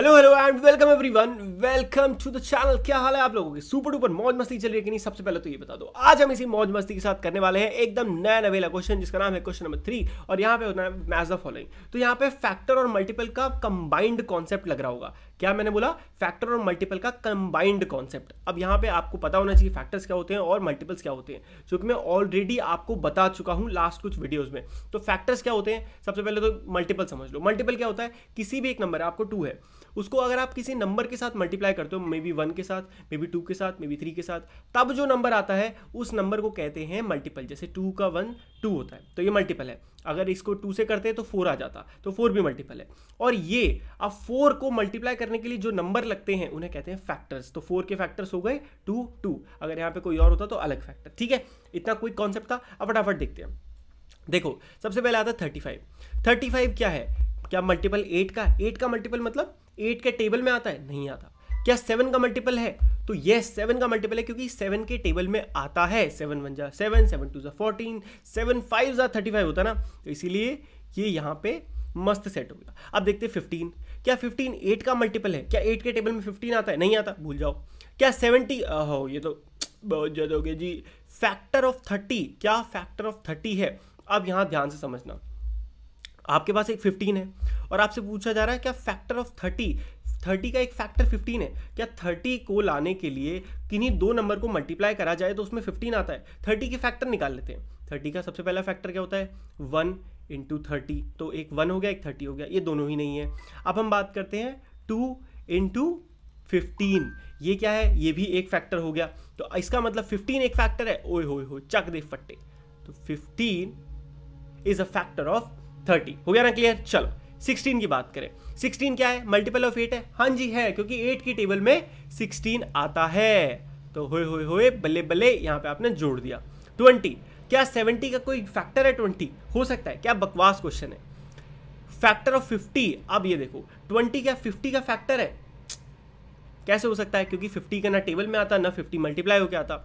hello hello and welcome everyone welcome to the channel क्या हाल है आप लोगों की सुपर डुपर मौज मस्ती चल रही है कि नहीं सबसे पहले तो ये बता दो आज हम इसी मौज मस्ती के साथ करने वाले हैं एकदम नया नवेला क्वेश्चन जिसका नाम है क्वेश्चन नंबर थ्री और यहाँ पे होता है मैच द फॉलोइंग तो यहाँ पे फैक्टर और मल्टीपल का कंबाइंड कॉन्सेप्ट लग रहा होगा क्या मैंने बोला फैक्टर और मल्टीपल का कंबाइंड कॉन्सेप्ट अब यहाँ पे आपको पता होना चाहिए फैक्टर्स क्या होते हैं और मल्टीपल्स क्या होते हैं जो कि मैं ऑलरेडी आपको बता चुका हूँ लास्ट कुछ वीडियोज में तो फैक्टर्स क्या होते हैं सबसे पहले तो मल्टीपल समझ लो मल्टीपल क्या होता है किसी भी एक नंबर है आपको टू है उसको अगर आप किसी नंबर के साथ मल्टीप्लाई करते हो मे बी वन के साथ मे बी टू के साथ मे बी थ्री के साथ तब जो नंबर आता है उस नंबर को कहते हैं मल्टीपल जैसे टू का वन टू होता है तो ये मल्टीपल है अगर इसको टू से करते हैं तो फोर आ जाता तो फोर भी मल्टीपल है और ये अब फोर को मल्टीप्लाई करने के लिए जो नंबर लगते हैं उन्हें कहते हैं फैक्टर्स तो फोर के फैक्टर्स हो गए टू टू अगर यहाँ पे कोई और होता तो अलग फैक्टर ठीक है इतना कोई कॉन्सेप्ट था अब फटाफट देखते हैं देखो सबसे पहले आता है थर्टी फाइव थर्टी फाइव क्या है क्या मल्टीपल एट का एट का मल्टीपल मतलब एट के टेबल में आता है नहीं आता क्या सेवन का मल्टीपल है तो ये सेवन का मल्टीपल है क्योंकि सेवन के टेबल में आता है सेवन वन जा सेवन सेवन टू जा फोर्टीन सेवन फाइव जा थर्टी फाइव होता ना तो इसीलिए ये यहाँ पे मस्त सेट हो गया अब देखते हैं फिफ्टीन क्या फिफ्टीन एट का मल्टीपल है क्या एट के टेबल में फिफ्टीन आता है नहीं आता भूल जाओ क्या सेवेंटी हो ये तो बहुत ज़्यादा हो गया जी फैक्टर ऑफ थर्टी क्या फैक्टर ऑफ थर्टी है अब यहाँ ध्यान से समझना आपके पास एक फिफ्टीन है और आपसे पूछा जा रहा है क्या फैक्टर ऑफ थर्टी थर्टी का एक फैक्टर फिफ्टीन है क्या थर्टी को लाने के लिए किन्हीं दो नंबर को मल्टीप्लाई करा जाए तो उसमें फिफ्टीन आता है थर्टी के फैक्टर निकाल लेते हैं थर्टी का सबसे पहला फैक्टर क्या होता है वन इंटू थर्टी तो एक वन हो गया एक थर्टी हो गया ये दोनों ही नहीं है अब हम बात करते हैं टू इंटू फिफ्टीन ये क्या है ये भी एक फैक्टर हो गया तो इसका मतलब फिफ्टीन एक फैक्टर है ओए हो हो चक दे फट्टे तो fifteen is a factor of thirty हो गया ना क्लियर चलो सिक्सटीन की बात करें सिक्सटीन क्या है मल्टीपल ऑफ एट है हाँ जी है क्योंकि एट की टेबल में सिक्सटीन आता है तो हुए हुए हुए बल्ले बल्ले यहाँ पे आपने जोड़ दिया ट्वेंटी क्या सेवेंटी का कोई फैक्टर है ट्वेंटी हो सकता है क्या बकवास क्वेश्चन है फैक्टर ऑफ फिफ्टी अब ये देखो ट्वेंटी क्या फिफ्टी का फैक्टर है कैसे हो सकता है क्योंकि फिफ्टी का ना टेबल में आता ना फिफ्टी मल्टीप्लाई होकर आता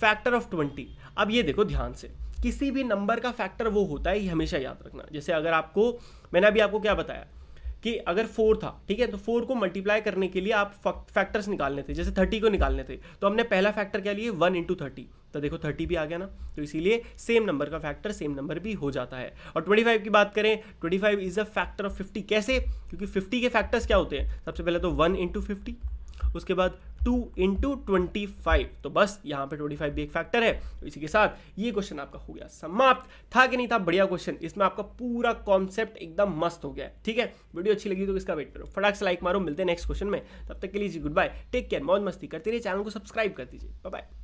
फैक्टर ऑफ ट्वेंटी अब ये देखो ध्यान से किसी भी नंबर का फैक्टर वो होता है ये हमेशा याद रखना जैसे अगर आपको मैंने अभी आपको क्या बताया कि अगर फोर था ठीक है तो फोर को मल्टीप्लाई करने के लिए आप फैक्टर्स निकालने थे जैसे थर्टी को निकालने थे तो हमने पहला फैक्टर क्या लिए वन इंटू थर्टी तो देखो थर्टी भी आ गया ना तो इसीलिए सेम नंबर का फैक्टर सेम नंबर भी हो जाता है और ट्वेंटी फाइव की बात करें twenty five is a factor of fifty कैसे क्योंकि फिफ्टी के फैक्टर्स क्या होते हैं सबसे पहले तो वन इंटू फिफ्टी उसके बाद टू इंटू ट्वेंटी फाइव तो बस यहाँ पे ट्वेंटी फाइव भी एक फैक्टर है तो इसी के साथ ये क्वेश्चन आपका हो गया समाप्त था कि नहीं था बढ़िया क्वेश्चन इसमें आपका पूरा कॉन्सेप्ट एकदम मस्त हो गया ठीक है वीडियो अच्छी लगी तो इसका वेट करो फटाक से लाइक मारो मिलते हैं नेक्स्ट क्वेश्चन में तब तक के लिए गुड बाय टेक केयर मौज मस्ती करते रहिए चैनल को सब्सक्राइब कर दीजिए बाय